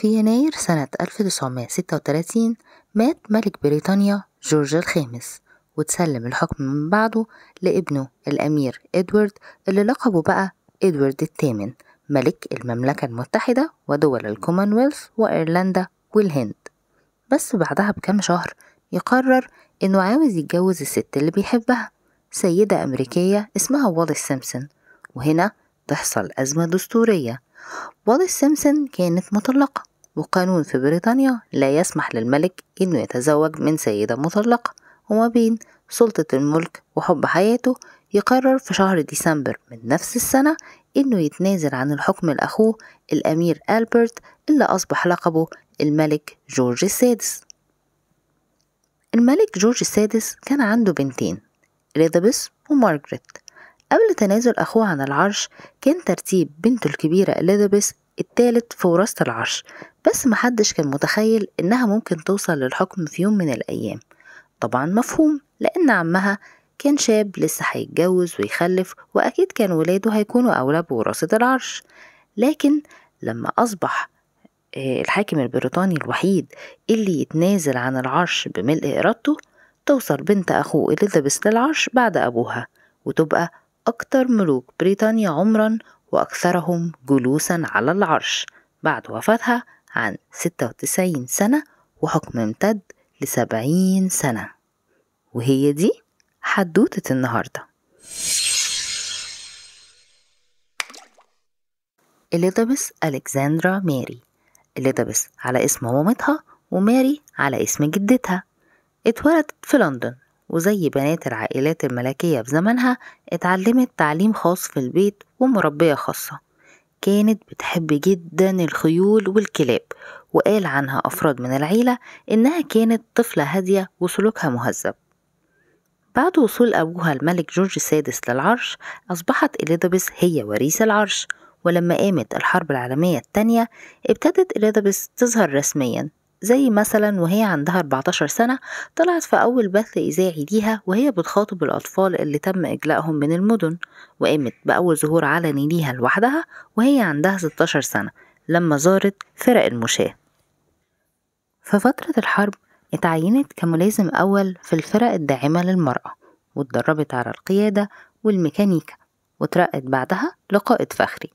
في يناير سنة 1936 مات ملك بريطانيا جورج الخامس وتسلم الحكم من بعده لابنه الأمير إدوارد اللي لقبه بقى إدوارد الثامن ملك المملكة المتحدة ودول الكومنولث وإيرلندا والهند بس بعدها بكام شهر يقرر إنه عاوز يتجوز الست اللي بيحبها سيدة أمريكية اسمها والي سيمسون وهنا تحصل أزمة دستورية والي سيمسون كانت مطلقة وقانون في بريطانيا لا يسمح للملك إنه يتزوج من سيدة مطلقة وما بين سلطة الملك وحب حياته يقرر في شهر ديسمبر من نفس السنة إنه يتنازل عن الحكم لأخوه الأمير ألبرت اللي أصبح لقبه الملك جورج السادس الملك جورج السادس كان عنده بنتين إليزابيث ومارجريت قبل تنازل أخوه عن العرش كان ترتيب بنته الكبيرة إليزابيث الثالث في وراثة العرش بس محدش كان متخيل إنها ممكن توصل للحكم في يوم من الأيام طبعا مفهوم لأن عمها كان شاب لسه هيتجوز ويخلف وأكيد كان ولاده هيكونوا أولى بوراثة العرش لكن لما أصبح آه، الحاكم البريطاني الوحيد اللي يتنازل عن العرش بملء إرادته توصل بنت أخوه إليزابيث للعرش بعد أبوها وتبقى أكتر ملوك بريطانيا عمرا وأكثرهم جلوسا على العرش بعد وفاتها عن 96 سنة وحكم امتد لسبعين سنة وهي دي حدوتة النهاردة إليزابيث ألكسندرا ماري إليزابيث على اسم مامتها وماري على اسم جدتها اتولدت في لندن وزي بنات العائلات الملكية في زمنها اتعلمت تعليم خاص في البيت ومربية خاصة كانت بتحب جدا الخيول والكلاب وقال عنها أفراد من العيلة إنها كانت طفلة هادية وسلوكها مهذب بعد وصول أبوها الملك جورج السادس للعرش أصبحت إليزابيث هي وريث العرش ولما قامت الحرب العالمية التانية ابتدت إليزابيث تظهر رسميا زي مثلا وهي عندها 14 سنة طلعت في أول بث إذاعي ليها وهي بتخاطب الأطفال اللي تم إجلائهم من المدن وقامت بأول ظهور علني ليها لوحدها وهي عندها 16 سنة لما زارت فرق المشاة في فترة الحرب اتعينت كملازم أول في الفرق الداعمة للمرأة واتدربت على القيادة والميكانيكا وترقت بعدها لقائد فخري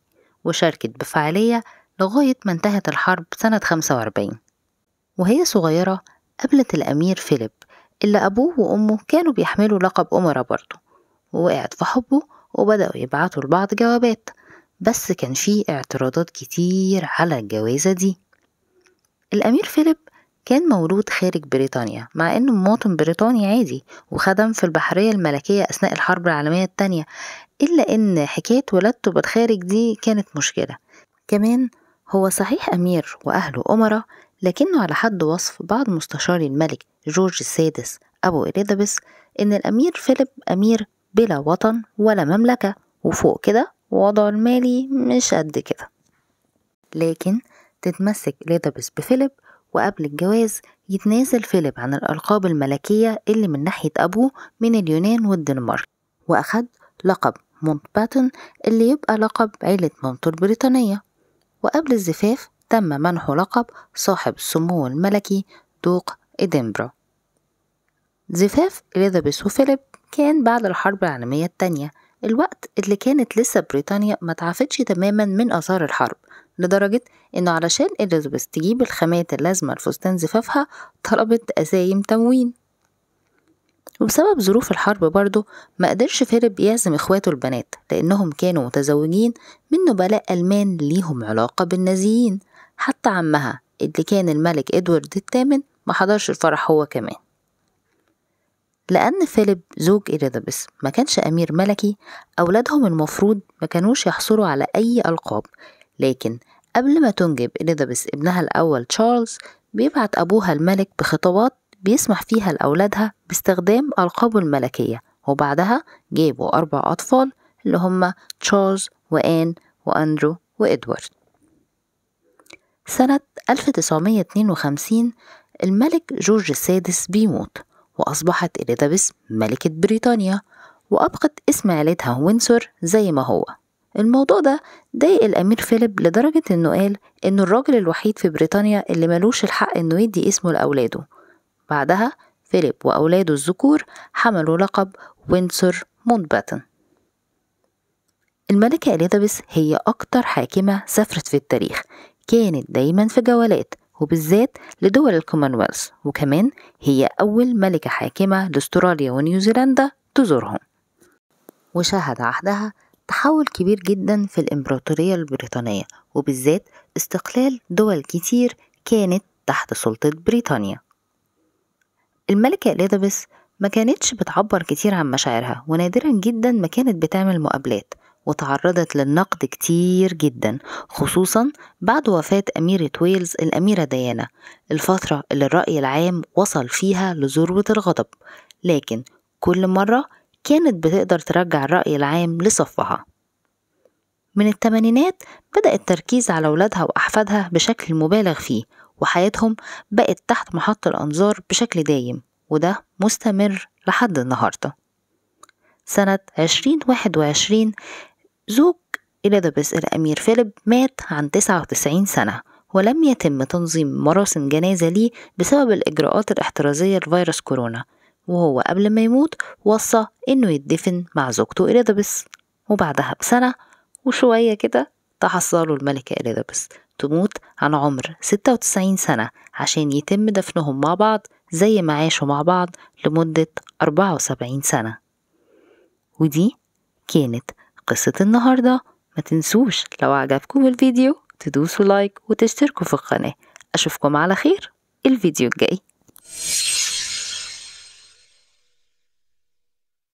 وشاركت بفعالية لغاية ما انتهت الحرب سنة 45 وهي صغيرة قابلت الأمير فيليب اللي أبوه وأمه كانوا بيحملوا لقب أمرا برضه ووقعت في حبه وبدأوا يبعتوا لبعض جوابات بس كان في اعتراضات كتير على الجوازة دي الأمير فيليب كان مولود خارج بريطانيا مع إنه مواطن بريطاني عادي وخدم في البحرية الملكية أثناء الحرب العالمية التانية إلا إن حكاية ولادته بالخارج دي كانت مشكلة كمان هو صحيح أمير وأهله أمراء لكنه على حد وصف بعض مستشاري الملك جورج السادس أبو إليزابيث إن الأمير فيليب أمير بلا وطن ولا مملكة وفوق كده وضعه المالي مش قد كده لكن تتمسك إليزابيث بفيليب وقبل الجواز يتنازل فيليب عن الألقاب الملكية اللي من ناحية أبوه من اليونان والدنمارك وأخد لقب مونت باتن اللي يبقى لقب عيلة مونت البريطانية وقبل الزفاف تم منحه لقب صاحب السمو الملكي دوق إدنبرا زفاف إليزابيث وفيليب كان بعد الحرب العالمية التانية الوقت اللي كانت لسه بريطانيا ما تعافتش تماما من آثار الحرب لدرجة إنه علشان إليزابيث تجيب الخامات اللازمة لفستان زفافها طلبت أزايم تموين وبسبب ظروف الحرب برضه ما قدرش فيليب يعزم اخواته البنات لانهم كانوا متزوجين من نبلاء المان ليهم علاقه بالنازيين حتى عمها اللي كان الملك ادوارد الثامن ما حضرش الفرح هو كمان لأن فيليب زوج إليزابيث ما كانش أمير ملكي أولادهم المفروض ما كانوش يحصلوا على أي ألقاب لكن قبل ما تنجب إليزابيث ابنها الأول تشارلز بيبعت أبوها الملك بخطابات بيسمح فيها لأولادها باستخدام ألقابه الملكية وبعدها جابوا أربع أطفال اللي هما تشارلز وآن وأندرو وإدوارد سنة 1952 الملك جورج السادس بيموت وأصبحت إليزابيث ملكة بريطانيا وأبقت اسم عيلتها وينسور زي ما هو الموضوع ده ضايق الأمير فيليب لدرجة إنه قال إنه الراجل الوحيد في بريطانيا اللي ملوش الحق إنه يدي اسمه لأولاده بعدها فيليب وأولاده الذكور حملوا لقب وينسور مونباتن الملكة إليزابيث هي أكتر حاكمة سافرت في التاريخ كانت دايما في جولات وبالذات لدول الكومنولث وكمان هي أول ملكة حاكمة لاستراليا ونيوزيلندا تزورهم وشهد عهدها تحول كبير جدا في الإمبراطورية البريطانية وبالذات استقلال دول كتير كانت تحت سلطة بريطانيا الملكة إليزابيث ما كانتش بتعبر كتير عن مشاعرها ونادرا جدا ما كانت بتعمل مقابلات وتعرضت للنقد كتير جدا خصوصا بعد وفاة أميرة ويلز الأميرة ديانا الفترة اللي الرأي العام وصل فيها لذروة الغضب لكن كل مرة كانت بتقدر ترجع الرأي العام لصفها من التمانينات بدأ التركيز على ولادها وأحفادها بشكل مبالغ فيه وحياتهم بقت تحت محط الأنظار بشكل دايم وده مستمر لحد النهاردة سنة 2021 زوج إليزابيث الأمير فيليب مات عن 99 سنة ولم يتم تنظيم مراسم جنازة ليه بسبب الإجراءات الاحترازية لفيروس كورونا وهو قبل ما يموت وصى إنه يدفن مع زوجته إليزابيث وبعدها بسنة وشوية كده تحصلوا الملكة إليزابيث تموت عن عمر 96 سنة عشان يتم دفنهم مع بعض زي ما عاشوا مع بعض لمدة 74 سنة ودي كانت قصة النهاردة ما تنسوش لو عجبكم الفيديو تدوسوا لايك وتشتركوا في القناة أشوفكم على خير الفيديو الجاي